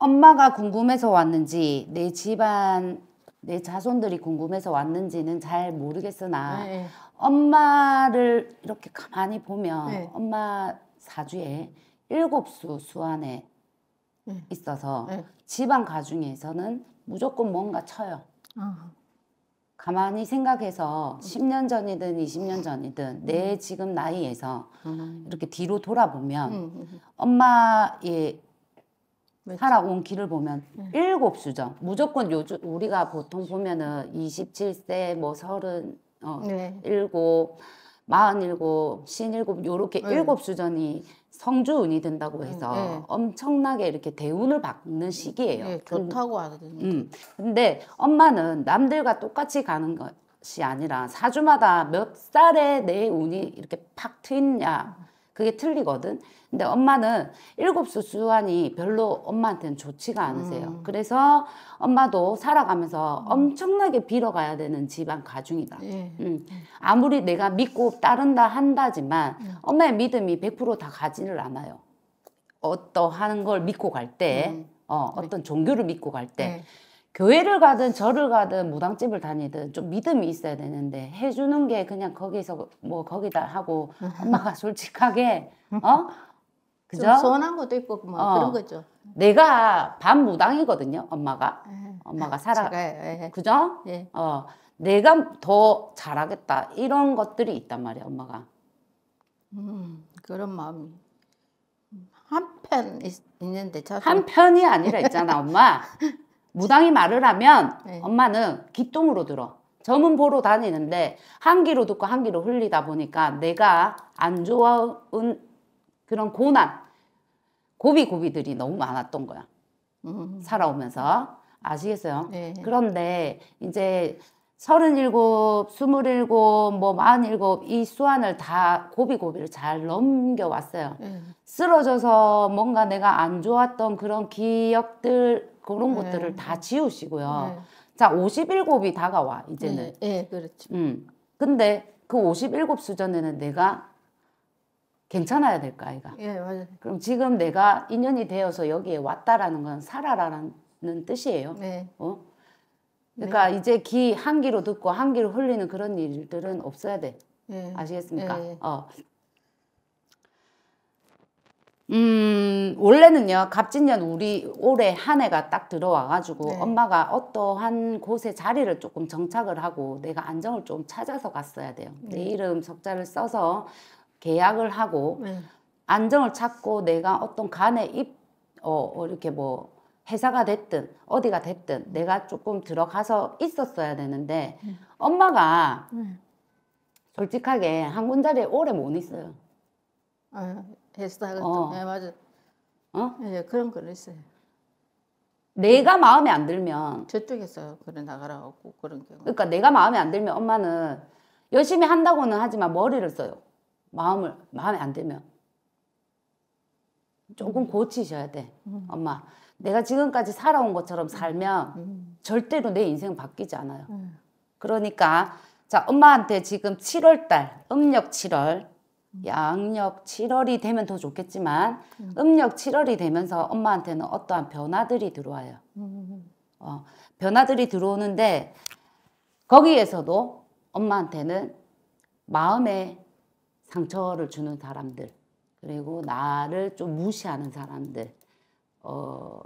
엄마가 궁금해서 왔는지 내 집안 내 자손들이 궁금해서 왔는지는 잘 모르겠으나 네. 네. 엄마를 이렇게 가만히 보면 네. 엄마 사주에 일곱 수 수안에 네. 있어서 네. 집안 가중에서는 무조건 뭔가 쳐요. 아. 가만히 생각해서 음. 10년 전이든 20년 전이든 내 음. 지금 나이에서 음. 이렇게 뒤로 돌아보면 음, 엄마의 살아온 길을 보면 네. 일곱 수정 무조건 요즘 우리가 보통 보면은 27세 뭐 서른 어 네. 일곱 마흔일곱 신일곱 요렇게 네. 일곱 수전이 성주운이 된다고 음, 해서 엄청나게 이렇게 대운을 받는 시기예요. 좋다고 하거든요. 음. 근데 엄마는 남들과 똑같이 가는 것이 아니라 사주마다 몇 살에 내 운이 이렇게 팍 트이냐 그게 틀리거든. 근데 엄마는 일곱 수수한이 별로 엄마한테는 좋지가 않으세요. 음. 그래서 엄마도 살아가면서 음. 엄청나게 빌어가야 되는 집안 가중이다. 예. 음. 아무리 내가 믿고 따른다 한다지만 음. 엄마의 믿음이 100%다 가지를 않아요. 어떠한 걸 믿고 갈 때, 음. 어, 네. 어떤 종교를 믿고 갈 때. 예. 교회를 가든 절을 가든 무당집을 다니든 좀 믿음이 있어야 되는데 해주는 게 그냥 거기서 뭐 거기다 하고 엄마가 솔직하게 음. 어 그죠? 서운한 것도 있고 뭐 어. 그런 거죠. 내가 반무당이거든요, 엄마가. 예. 엄마가 살아. 제가요. 예, 예. 그죠? 예. 어, 내가 더 잘하겠다 이런 것들이 있단 말이야, 엄마가. 음, 그런 마음이 한편 있는데 자 한편이 아니라 있잖아, 엄마. 무당이 말을 하면 네. 엄마는 귀똥으로 들어. 점은 보러 다니는데 한 귀로 듣고 한 귀로 흘리다 보니까 내가 안 좋아한 그런 고난, 고비고비들이 너무 많았던 거야. 음. 살아오면서. 아시겠어요? 네. 그런데 이제 서른일곱, 스물일곱, 뭐 마흔일곱 이 수완을 다 고비고비를 잘 넘겨왔어요. 음. 쓰러져서 뭔가 내가 안 좋았던 그런 기억들 그런 음. 것들을 다 지우시고요. 음. 자, 오십일곱이 다가와 이제는. 예, 그렇죠. 음. 근데 그 오십일곱 수전에는 내가 괜찮아야 될 거 아이가. 예, 맞아요. 그럼 지금 내가 인연이 되어서 여기에 왔다라는 건 살아라는 뜻이에요. 네. 어? 그러니까 네. 이제 기한 기로 듣고 한 기로 흘리는 그런 일들은 없어야 돼. 네. 아시겠습니까? 네. 어. 음, 원래는요, 갑진년 우리 올해 한 해가 딱 들어와가지고 네. 엄마가 어떠한 곳에 자리를 조금 정착을 하고 내가 안정을 좀 찾아서 갔어야 돼요. 내 네. 이름 석자를 써서 계약을 하고 네. 안정을 찾고 내가 어떤 간에 입, 어, 어 이렇게 뭐 회사가 됐든 어디가 됐든 내가 조금 들어가서 있었어야 되는데 음. 엄마가 음. 솔직하게 한군데에 오래 못 있어요. 아, 헬스하고 어. 네, 맞아. 어? 예, 그런 건 있어요. 내가 마음에 안 들면 저쪽에서 그래 나가라고 그런 경 그러니까 내가 마음에 안 들면 엄마는 열심히 한다고는 하지만 머리를 써요. 마음을 마음에 안 들면 조금 고치셔야 돼, 음. 엄마. 내가 지금까지 살아온 것처럼 살면 음. 음. 절대로 내 인생 바뀌지 않아요. 음. 그러니까 자 엄마한테 지금 7월달 음력 7월 음. 양력 7월이 되면 더 좋겠지만 음. 력 7월이 되면서 엄마한테는 어떠한 변화들이 들어와요. 음, 어, 변화들이 들어오는데 거기에서도 엄마한테는 마음의 상처를 주는 사람들 그리고 나를 좀 무시하는 사람들 어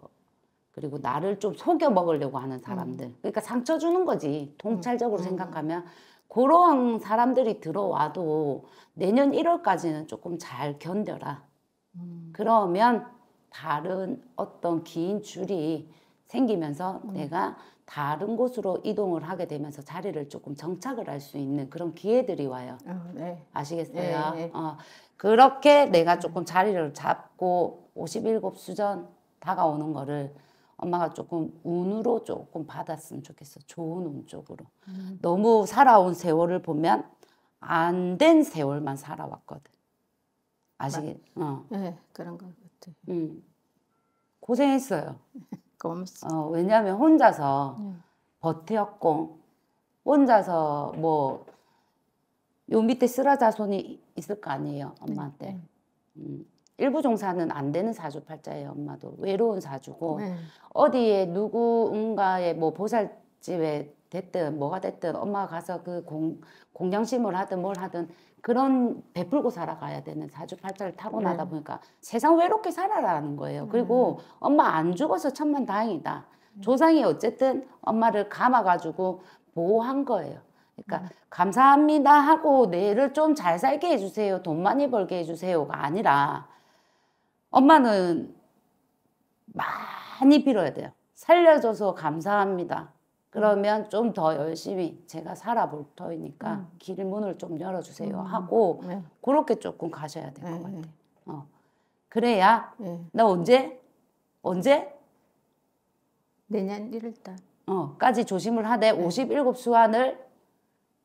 그리고 나를 좀 속여 먹으려고 하는 음. 사람들. 음. 그러니까 상처 주는 거지. 동찰적으로 음. 생각하면 그런 사람들이 들어와도 내년 1월까지는 조금 잘 견뎌라. 음. 그러면 다른 어떤 긴 줄이 생기면서 음. 내가 다른 곳으로 이동을 하게 되면서 자리를 조금 정착을 할 수 있는 그런 기회들이 와요. 어, 네. 아시겠어요? 네, 네. 어, 그렇게 내가 조금 자리를 잡고 57 수전 다가오는 거를 엄마가 조금 운으로 조금 받았으면 좋겠어. 좋은 운 쪽으로. 음. 너무 살아온 세월을 보면 안 된 세월만 살아왔거든. 아직 어. 네, 그런 것같아 음. 고생했어요. 고맙습니다. 어, 왜냐하면 혼자서 네. 버텼고 혼자서 뭐 요 밑에 쓰라자손이 있을 거 아니에요 네, 엄마한테. 네. 음. 일부 종사는 안 되는 사주팔자예요, 엄마도. 외로운 사주고 네. 어디에 누구인가의 뭐 보살집에 됐든 뭐가 됐든 엄마가 가서 그 공, 공양심을 하든 뭘 하든 그런 베풀고 살아가야 되는 사주팔자를 타고 네. 나다 보니까 세상 외롭게 살아라는 거예요. 음. 그리고 엄마 안 죽어서 천만 다행이다. 음. 조상이 어쨌든 엄마를 감아가지고 보호한 거예요. 그러니까 음. 감사합니다 하고 내를 좀 잘 살게 해주세요. 돈 많이 벌게 해주세요가 아니라 엄마는 많이 빌어야 돼요. 살려줘서 감사합니다. 그러면 음. 좀더 열심히 제가 살아볼 터이니까 음. 길문을 좀 열어주세요 음. 하고 네. 그렇게 조금 가셔야 될것 네. 같아요. 어. 그래야 네. 나 언제 언제 내년 1월달 어, 까지 조심을 하되 네. 57수환을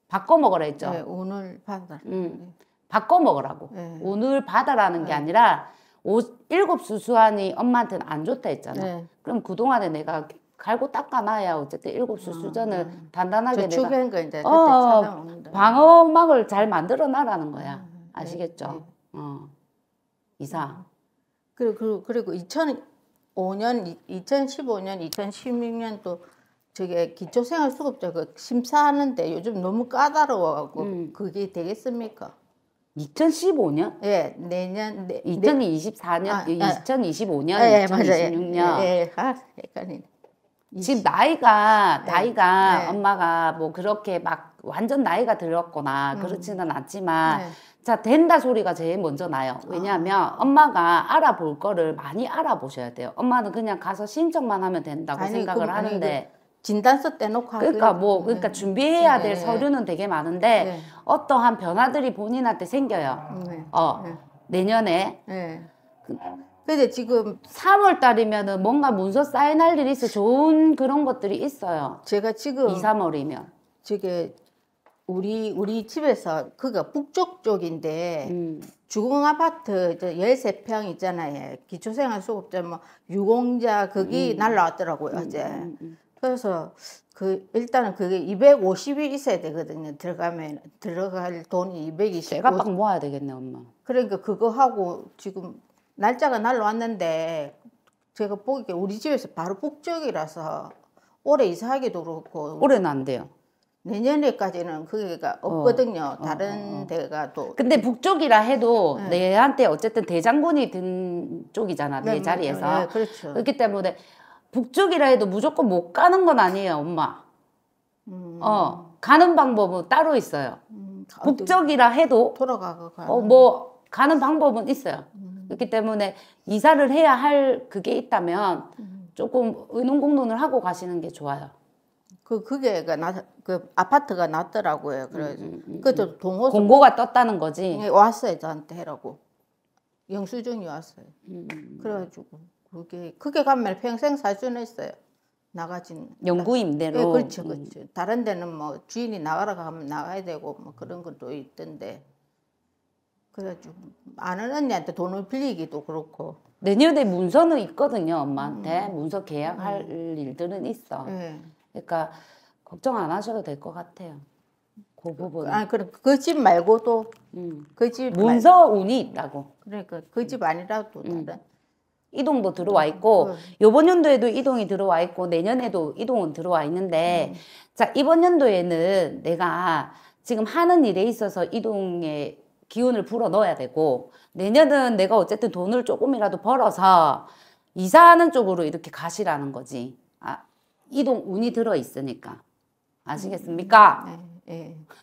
바꿔 먹으라 했죠. 네, 오늘 받아. 음, 네. 바꿔 먹으라고. 네. 오늘 받아라는 게 아니라 오, 일곱 수수한이 엄마한테는 안 좋다 했잖아. 네. 그럼 그동안에 내가 갈고 닦아놔야 어쨌든 일곱 수수전을 아, 어, 네. 단단하게 내가 주변과 이제 어, 어. 방어막을 잘 만들어 놔라는 거야. 음, 네, 아시겠죠? 네. 네. 어. 이사. 음. 그리고 그리고, 그리고 2005년, 2015년, 2016년 또 저게 기초생활수급자 그 심사하는데 요즘 너무 까다로워갖고 음. 그게 되겠습니까? 2015년? 예, 내년 네, 2024년, 아, 예, 아, 2025년, 예, 2026년. 예, 맞아 예, 예, 아, 헷갈리네. 지금 나이가 네, 나이가 예. 엄마가 뭐 그렇게 막 완전 나이가 들었거나 음. 그렇지는 않지만 예. 자 된다 소리가 제일 먼저 나요. 왜냐하면 아. 엄마가 알아볼 거를 많이 알아보셔야 돼요. 엄마는 그냥 가서 신청만 하면 된다고 아니, 생각을 그, 하는데. 아니, 그, 진단서 떼놓고 그러니까 뭐 그러니까 준비해야 네. 될 서류는 되게 많은데 네. 어떠한 변화들이 본인한테 생겨요. 네. 어 네. 내년에. 네. 그, 근데 지금 3월 달이면은 뭔가 문서 사인할 일이 있어 좋은 그런 것들이 있어요. 제가 지금 2, 3월이면 저게 우리 우리 집에서 그거 북쪽 쪽인데 음. 주공 아파트 열세 평 있잖아요. 기초생활 수급자 뭐 유공자 거기 음. 날라왔더라고요 음, 어제. 음, 음, 음. 그래서 그 일단은 그게 250이 있어야 되거든요. 들어가면 들어갈 돈이 220. 제가빡 모아야 되겠네, 엄마. 그러니까 그거 하고 지금 날짜가 날로 왔는데 제가 보기에 우리 집에서 바로 북쪽이라서 올해 이사하기도 그렇고 올해는 안 돼요. 내년에까지는 그게가 어, 없거든요. 어, 다른 어, 어, 데가 또. 근데 북쪽이라 해도 네. 내한테 어쨌든 대장군이 든 쪽이잖아, 네, 내 자리에서. 네, 그렇죠. 그렇기 때문에 북쪽이라 해도 무조건 못 가는 건 아니에요, 엄마. 음. 어, 가는 방법은 따로 있어요. 음, 북쪽이라 해도 돌아가고 가는. 어, 뭐 가는 방법은 있어요. 음. 그렇기 때문에 이사를 해야 할 그게 있다면 음. 조금 의논공론을 하고 가시는 게 좋아요. 그 그게 그 아파트가 났더라고요. 음, 그래서 음, 그것도 동호 공고가 떴다는 거지. 예, 왔어요 저한테 해라고 영수증이 왔어요. 그래가지고. 그게 그게 가면 평생 사 수는 있어요. 나가진 연구 임대로. 예, 그렇죠, 그렇죠. 음. 그렇죠. 다른 데는 뭐 주인이 나가라 가면 나가야 되고 뭐 그런 것도 있던데. 그래가지고 아는 언니한테 돈을 빌리기도 그렇고. 내년에 문서는 있거든요, 엄마한테 음. 문서 계약할 음. 일들은 있어. 네. 그러니까 걱정 안 하셔도 될 것 같아요. 아, 그 부분. 아, 그럼 그 집 말고도 음. 그집 문서 운이 있다고. 그러니까 그 집 아니라도 음. 다른. 이동도 들어와 음, 있고 음. 요번 연도에도 이동이 들어와 있고 내년에도 이동은 들어와 있는데 음. 자 이번 연도에는 내가 지금 하는 일에 있어서 이동에 기운을 불어 넣어야 되고 내년은 내가 어쨌든 돈을 조금이라도 벌어서 이사하는 쪽으로 이렇게 가시라는 거지 아 이동 운이 들어 있으니까 아시겠습니까? 음, 네, 네.